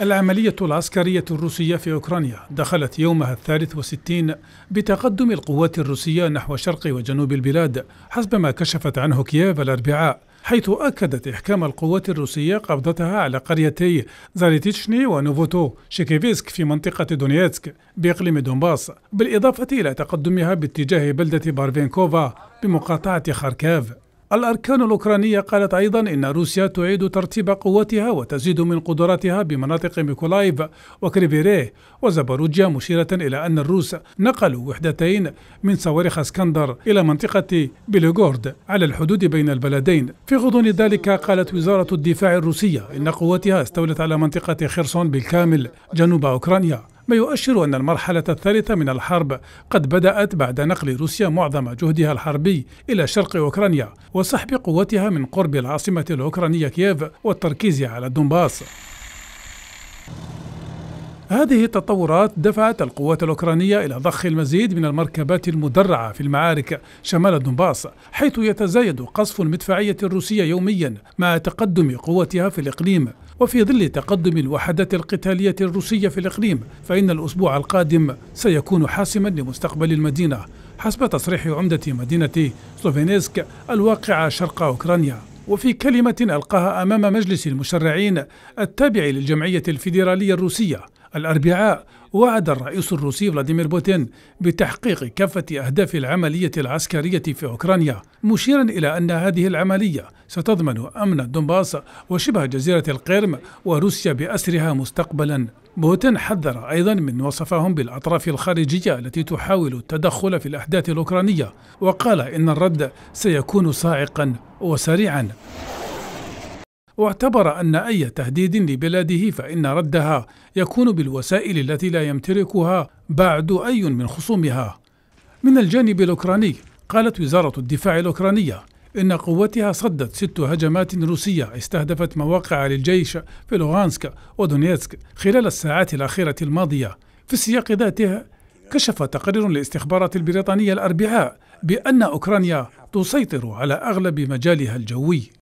العملية العسكرية الروسية في أوكرانيا دخلت يومها الثالث وستين بتقدم القوات الروسية نحو شرق وجنوب البلاد حسب ما كشفت عنه كييف الأربعاء حيث أكدت إحكام القوات الروسية قبضتها على قريتي زاريتيشني ونوفوتو شيكيفيسك في منطقة دونيتسك بإقليم دونباس بالإضافة إلى تقدمها باتجاه بلدة بارفينكوفا بمقاطعة خاركاف الأركان الأوكرانية قالت أيضا إن روسيا تعيد ترتيب قوتها وتزيد من قدراتها بمناطق ميكولايف وكريفيريه وزاباروجيا مشيرة إلى أن الروس نقلوا وحدتين من صواريخ اسكندر إلى منطقة بيلوغورد على الحدود بين البلدين في غضون ذلك قالت وزارة الدفاع الروسية إن قوتها استولت على منطقة خرسون بالكامل جنوب أوكرانيا ما يؤشر أن المرحلة الثالثة من الحرب قد بدأت بعد نقل روسيا معظم جهدها الحربي إلى شرق أوكرانيا وسحب قوتها من قرب العاصمة الأوكرانية كييف والتركيز على دونباس هذه التطورات دفعت القوات الأوكرانية إلى ضخ المزيد من المركبات المدرعة في المعارك شمال دنباس حيث يتزايد قصف المدفعية الروسية يوميا مع تقدم قوتها في الإقليم وفي ظل تقدم الوحدات القتالية الروسية في الإقليم فإن الأسبوع القادم سيكون حاسما لمستقبل المدينة حسب تصريح عمدة مدينة سلوفينيسك الواقعة شرق أوكرانيا وفي كلمة ألقاها أمام مجلس المشرعين التابع للجمعية الفيدرالية الروسية الأربعاء وعد الرئيس الروسي فلاديمير بوتين بتحقيق كافة أهداف العملية العسكرية في أوكرانيا مشيرا إلى أن هذه العملية ستضمن أمن الدنباس وشبه جزيرة القرم وروسيا بأسرها مستقبلا بوتين حذر أيضا من وصفهم بالأطراف الخارجية التي تحاول التدخل في الأحداث الأوكرانية وقال إن الرد سيكون صاعقا وسريعا واعتبر أن أي تهديد لبلاده فإن ردها يكون بالوسائل التي لا يمتلكها بعد أي من خصومها. من الجانب الأوكراني قالت وزارة الدفاع الأوكرانية إن قوتها صدت ست هجمات روسية استهدفت مواقع للجيش في لوغانسك ودونيتسك خلال الساعات الأخيرة الماضية. في السياق ذاته كشف تقرير للاستخبارات البريطانية الأربعاء بأن أوكرانيا تسيطر على أغلب مجالها الجوي